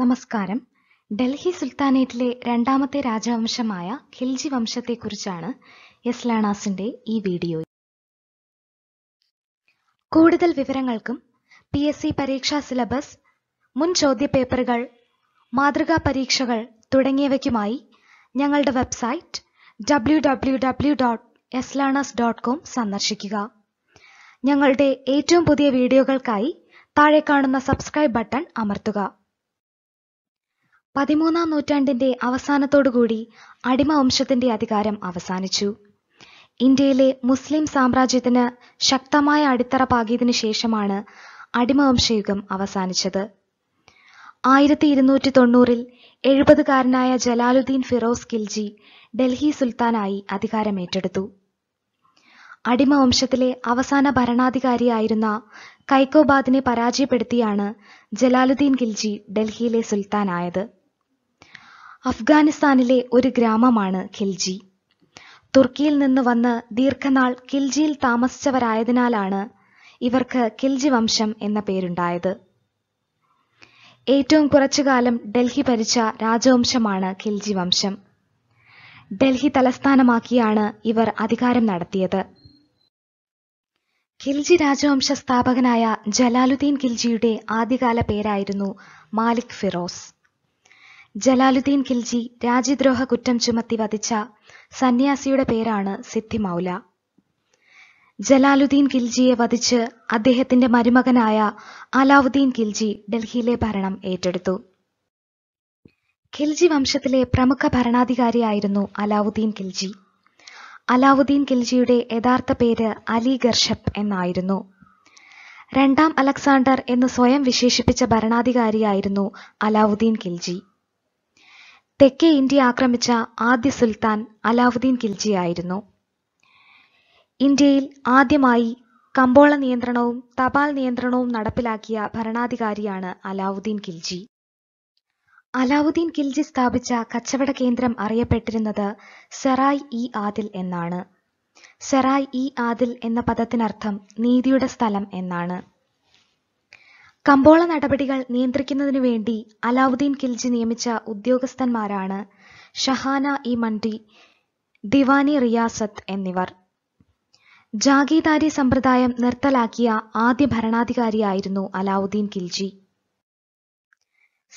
നമസ്കാരം ഡൽഹി സുൽത്താനേറ്റിലെ രണ്ടാമത്തെ രാജവംശമായ ഖിൽജി വംശത്തെക്കുറിച്ചാണ് എസ്ലാണാസിന്റെ ഈ വീഡിയോ കൂടുതൽ വിവരങ്ങൾക്കും പി എസ് സി പരീക്ഷാ സിലബസ് മുൻ ചോദ്യപേപ്പറുകൾ മാതൃകാ പരീക്ഷകൾ തുടങ്ങിയവയ്ക്കുമായി ഞങ്ങളുടെ website W W W dot എസ്ലാണസ് ഡോട്ട് കോം സന്ദർശിക്കുക ഞങ്ങളുടെ ഏറ്റവും പുതിയ വീഡിയോകൾക്കായി താഴെ കാണുന്ന സബ്സ്ക്രൈബ് ബട്ടൺ അമർത്തുക പതിമൂന്നാം നൂറ്റാണ്ടിന്റെ അവസാനത്തോടുകൂടി അടിമവംശത്തിന്റെ അധികാരം അവസാനിച്ചു ഇന്ത്യയിലെ മുസ്ലിം സാമ്രാജ്യത്തിന് ശക്തമായ അടിത്തറ പാകിയതിനു ശേഷമാണ് അടിമവംശയുഗം അവസാനിച്ചത് ആയിരത്തി ഇരുന്നൂറ്റി തൊണ്ണൂറിൽ എഴുപതുകാരനായ ജലാലുദ്ദീൻ ഫിറോസ് കിൽജി ഡൽഹി സുൽത്താനായി അധികാരമേറ്റെടുത്തു അടിമവംശത്തിലെ അവസാന ഭരണാധികാരിയായിരുന്ന കൈക്കോബാദിനെ പരാജയപ്പെടുത്തിയാണ് ജലാലുദ്ദീൻ ഖിൽജി ഡൽഹിയിലെ സുൽത്താനായത് അഫ്ഗാനിസ്ഥാനിലെ ഒരു ഗ്രാമമാണ് ഖിൽജി തുർക്കിയിൽ നിന്ന് വന്ന് ദീർഘനാൾ ഖിൽജിയിൽ താമസിച്ചവരായതിനാലാണ് ഇവർക്ക് ഖിൽജി വംശം എന്ന പേരുണ്ടായത് ഏറ്റവും കുറച്ചു കാലം ഡൽഹി ഭരിച്ച രാജവംശമാണ് ഖിൽജി വംശം ഡൽഹി തലസ്ഥാനമാക്കിയാണ് ഇവർ അധികാരം നടത്തിയത് ഖിൽജി രാജവംശ സ്ഥാപകനായ ജലാലുദ്ദീൻ ഖിൽജിയുടെ ആദ്യകാല പേരായിരുന്നു മാലിക് ഫിറോസ് ജലാലുദ്ദീൻ ഖിൽജി രാജ്യദ്രോഹ കുറ്റം ചുമത്തി വധിച്ച സന്യാസിയുടെ പേരാണ് സിദ്ധി മൗല ജലാലുദ്ദീൻ ഖിൽജിയെ വധിച്ച് അദ്ദേഹത്തിന്റെ മരുമകനായ അലാവുദ്ദീൻ ഖിൽജി ഡൽഹിയിലെ ഭരണം ഏറ്റെടുത്തു ഖിൽജി വംശത്തിലെ പ്രമുഖ ഭരണാധികാരിയായിരുന്നു അലാവുദ്ദീൻ ഖിൽജി അലാവുദ്ദീൻ ഖിൽജിയുടെ യഥാർത്ഥ പേര് അലി ഗർഷബ് എന്നായിരുന്നു രണ്ടാം അലക്സാണ്ടർ എന്ന് സ്വയം വിശേഷിപ്പിച്ച ഭരണാധികാരിയായിരുന്നു അലാവുദ്ദീൻ ഖിൽജി തെക്കേ ഇന്ത്യ ആക്രമിച്ച ആദ്യ സുൽത്താൻ അലാവുദ്ദീൻ ഖിൽജിയായിരുന്നു ഇന്ത്യയിൽ ആദ്യമായി കമ്പോള നിയന്ത്രണവും തപാൽ നിയന്ത്രണവും നടപ്പിലാക്കിയ ഭരണാധികാരിയാണ് അലാവുദ്ദീൻ ഖിൽജി അലാവുദ്ദീൻ ഖിൽജി സ്ഥാപിച്ച കച്ചവട കേന്ദ്രം അറിയപ്പെട്ടിരുന്നത് സെറായ് ഇ ആദിൽ എന്നാണ് സെറായ് ഇ ആദിൽ എന്ന പദത്തിനർത്ഥം നീതിയുടെ സ്ഥലം എന്നാണ് കമ്പോള നടപടികൾ നിയന്ത്രിക്കുന്നതിനു വേണ്ടി അലാവുദ്ദീൻ ഖിൽജി നിയമിച്ച ഉദ്യോഗസ്ഥന്മാരാണ് ഷഹാന ഇ മണ്ടി ദിവാനി റിയാസത്ത് എന്നിവർ ജാഗീദാരി സമ്പ്രദായം നിർത്തലാക്കിയ ആദ്യ ഭരണാധികാരിയായിരുന്നു അലാവുദ്ദീൻ ഖിൽജി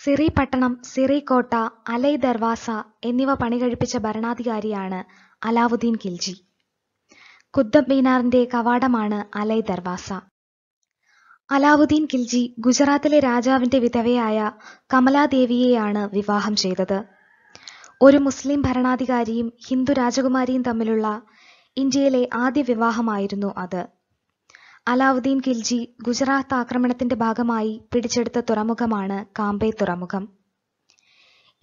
സിറി പട്ടണം സിറി കോട്ട അലൈ ദർവാസ എന്നിവ പണികഴിപ്പിച്ച ഭരണാധികാരിയാണ് അലാവുദ്ദീൻ ഖിൽജി കുദ്ദബ് മീനാറിന്റെ കവാടമാണ് അലൈ ദർവാസ അലാവുദ്ദീൻ ഖിൽജി ഗുജറാത്തിലെ രാജാവിന്റെ വിധവയായ കമലാദേവിയെയാണ് വിവാഹം ചെയ്തത് ഒരു മുസ്ലിം ഭരണാധികാരിയും ഹിന്ദു രാജകുമാരിയും തമ്മിലുള്ള ഇന്ത്യയിലെ ആദ്യ വിവാഹമായിരുന്നു അത് അലാവുദ്ദീൻ ഖിൽജി ഗുജറാത്ത് ആക്രമണത്തിന്റെ ഭാഗമായി പിടിച്ചെടുത്ത തുറമുഖമാണ് കാമ്പെ തുറമുഖം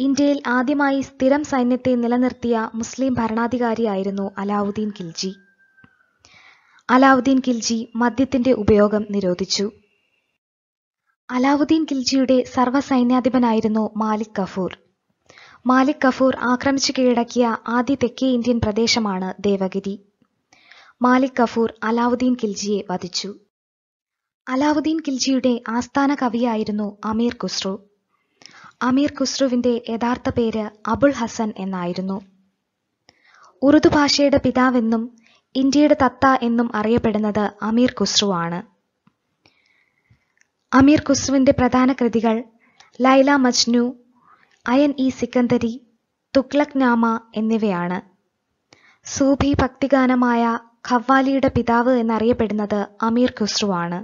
ഇന്ത്യയിൽ ആദ്യമായി സ്ഥിരം സൈന്യത്തെ നിലനിർത്തിയ മുസ്ലിം ഭരണാധികാരിയായിരുന്നു അലാവുദ്ദീൻ ഖിൽജി അലാവുദ്ദീൻ ഖിൽജി മദ്യത്തിന്റെ ഉപയോഗം നിരോധിച്ചു അലാവുദ്ദീൻ ഖിൽജിയുടെ സർവ്വസൈന്യാധിപനായിരുന്നു മാലിക് കഫൂർ മാലിക് കഫൂർ ആക്രമിച്ചു കീഴടക്കിയ ആദ്യ തെക്കേ ഇന്ത്യൻ പ്രദേശമാണ് ദേവഗിരി മാലിക് കഫൂർ അലാവുദ്ദീൻ ഖിൽജിയെ വധിച്ചു അലാവുദ്ദീൻ ഖിൽജിയുടെ ആസ്ഥാന കവിയായിരുന്നു അമീർ ഖുസ്രു അമീർ ഖുസ്രുവിന്റെ യഥാർത്ഥ പേര് അബുൾ ഹസൻ എന്നായിരുന്നു ഉറുദു ഭാഷയുടെ പിതാവെന്നും ഇന്ത്യയുടെ തത്ത എന്നും അറിയപ്പെടുന്നത് അമീർ ഖുസ്രു ആണ് അമീർ ഖുസ്രുവിൻ്റെ പ്രധാന കൃതികൾ ലൈല മജ്നു അയൻ ഇ സിക്കന്ദരി തുക്ലക് നാമ എന്നിവയാണ് സൂഫി ഭക്തിഗാനമായ ഖവ്വാലിയുടെ പിതാവ് എന്നറിയപ്പെടുന്നത് അമീർ ഖുസ്രു ആണ്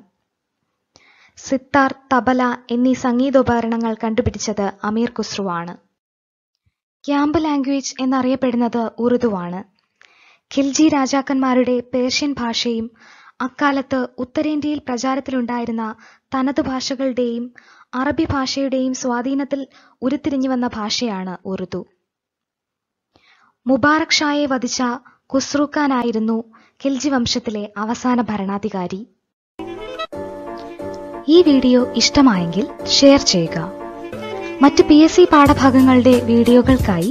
സിത്താർ തബല എന്നീ സംഗീതോപകരണങ്ങൾ കണ്ടുപിടിച്ചത് അമീർ ഖുസ്രു ആണ് ക്യാമ്പ് ലാംഗ്വേജ് എന്നറിയപ്പെടുന്നത് ഉറുദുവാണ് ഖിൽജി രാജാക്കന്മാരുടെ പേർഷ്യൻ ഭാഷയും അക്കാലത്ത് ഉത്തരേന്ത്യയിൽ പ്രചാരത്തിലുണ്ടായിരുന്ന തനത് ഭാഷകളുടെയും അറബി ഭാഷയുടെയും സ്വാധീനത്തിൽ ഉരുത്തിരിഞ്ഞു വന്ന ഭാഷയാണ് ഉറുദു മുബാറക് ഷായെ വധിച്ച ഖുസ്രുഖാനായിരുന്നു ഖിൽജി വംശത്തിലെ അവസാന ഭരണാധികാരി ഈ വീഡിയോ ഇഷ്ടമായെങ്കിൽ ഷെയർ ചെയ്യുക മറ്റ് പി എസ് സി പാഠഭാഗങ്ങളുടെ വീഡിയോകൾക്കായി